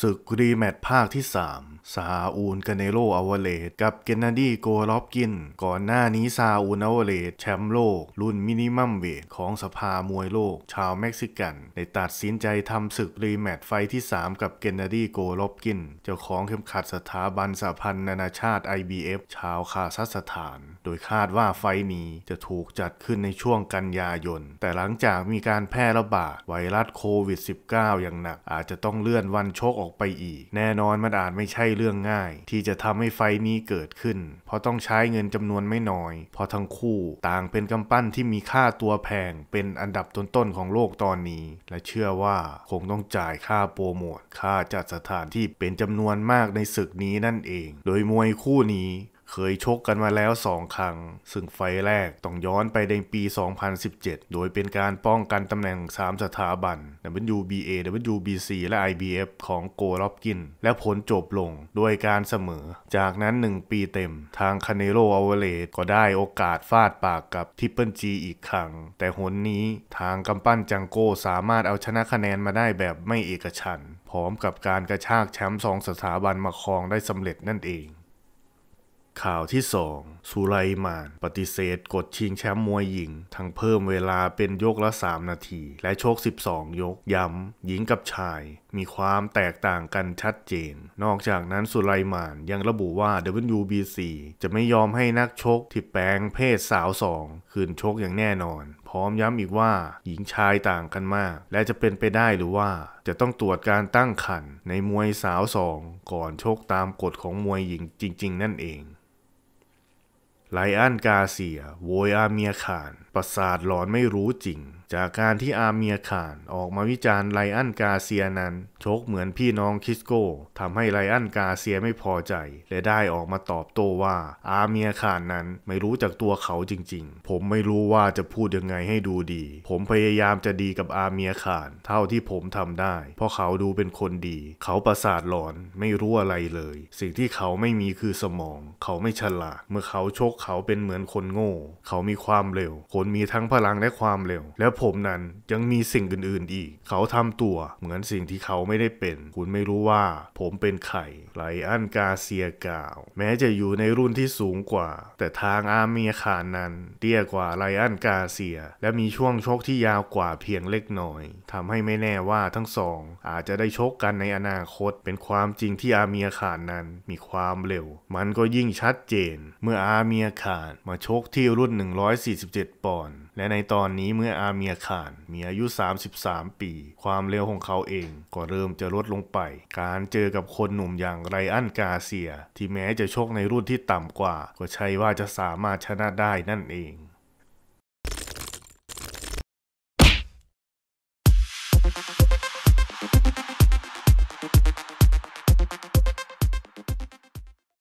ศึกรีแมตช์ภาคที่3ซาอูลกาเนโลอาวเลตกับเกนนาดีโกลอฟกิน ก่อนหน้านี้ซาอูลอาวเลตแชมป์โลกรุ่นมินิมัมเวทของสภามวยโลกชาวเม็กซิกันได้ตัดสินใจทำศึกรีแมตช์ไฟที่ 3 กับเกนนาดีโกลอฟกินเจ้าของเข็มขัดสถาบันสหพันธ์นานาชาติ IBF ชาวคาซัคสถาน โดยคาดว่าไฟนี้จะถูกจัดขึ้นในช่วงกันยายน แต่หลังจากมีการแพร่ระบาดไวรัสโควิด -19 อย่างหนักอาจจะต้องเลื่อนวันชกอกไปอีก แน่นอนมันอาจไม่ใช่เรื่องง่าย ที่จะทำให้ไฟนี้เกิดขึ้น เพราะต้องใช้เงินจำนวนไม่น้อยเพราะทั้งคู่ต่างเป็นกำปั้นที่มีค่าตัวแพงเป็นอันดับต้นๆของโลกตอนนี้ และเชื่อว่าคงต้องจ่ายค่าโปรโมทค่าจัดสถานที่เป็นจำนวนมากในศึกนี้นั่นเอง โดยมวยคู่นี้เคยชกกันมาแล้ว 2 ครั้ง ซึ่งไฟแรกต้องย้อนไปในปี 2017 โดยเป็นการป้องกันตำแหน่ง 3 สถาบัน WBA WBC และ IBF ของโกลอบกิน และผลจบลงด้วยการเสมอ จากนั้น 1 ปีเต็ม ทางคาเนโรอเวเลตก็ได้โอกาสฟาดปากกับทิปเปิลจีอีกครั้ง แต่หนนี้ทางกำปั้นจังโก้สามารถเอาชนะคะแนนมาได้แบบไม่เอกฉันพร้อมกับการกระชากแชมป์สองสถาบันมาครองได้สำเร็จนั่นเองข่าวที่ 2 สุไลมานปฏิเสธกดชิงแชมป์มวยหญิง ทั้งเพิ่มเวลาเป็นยกละ 3 นาที และโชค 12 ยกย้ำหญิงกับชายมีความแตกต่างกันชัดเจน นอกจากนั้นสุไลมานยังระบุว่า WBC จะไม่ยอมให้นักชกที่แปลงเพศสาวสองคืนชกอย่างแน่นอน พร้อมย้ำอีกว่าหญิงชายต่างกันมาก และจะเป็นไปได้หรือว่าจะต้องตรวจการตั้งครรภ์ในมวยสาวสอง ก่อนชกตามกฎของมวยหญิงจริง ๆ นั่นเอง ไลอันกาเซีย โวยอาเมียขานประสาทหลอนไม่รู้จริง จากการที่อาเมียขานออกมาวิจารณ์ไลอันกาเซียนั้นชกเหมือนพี่น้องคิสโก้ทำให้ไลอันกาเซียไม่พอใจและได้ออกมาตอบโต้ว่า อาเมียขานนั้นไม่รู้จักตัวเขาจริงๆ ผมไม่รู้ว่าจะพูดยังไงให้ดูดี ผมพยายามจะดีกับอาเมียขาน เท่าที่ผมทำได้ เพราะเขาดูเป็นคนดี เขาประสาทหลอนไม่รู้อะไรเลย สิ่งที่เขาไม่มีคือสมอง เขาไม่ฉลาดเมื่อเขาชกเขาเป็นเหมือนคนโง่ เขามีความเร็วคนมีทั้งพลังและความเร็ว และผมนั้นยังมีสิ่งอื่นๆอีกเขาทำตัวเหมือนสิ่งที่เขาไม่ได้เป็น คุณไม่รู้ว่า ผมเป็นใครไลอันกาเซียกล่าว แม้จะอยู่ในรุ่นที่สูงกว่า แต่ทางอาเมียขานนั้น เตี้ยกว่าไลอันกาเซีย และมีช่วงชกที่ยาวกว่าเพียงเล็กน้อยทำให้ไม่แน่ว่าทั้งสองอาจจะได้ชกกันในอนาคต เป็นความจริงที่อาเมียขานนั้น มีความเร็ว มันก็ยิ่งชัดเจน เมื่ออาเมียขานมาชกที่รุ่น 147ป่อนและในตอนนี้เมื่ออาเมียขานมีอายุ 33 ปีความเร็วของเขาเองก็เริ่มจะลดลงไป การเจอกับคนหนุ่มอย่างไรอันกาเซีย ที่แม้จะโชคในรุ่นที่ต่ำกว่าก็ใช่ว่าจะสามารถชนะได้นั่นเอง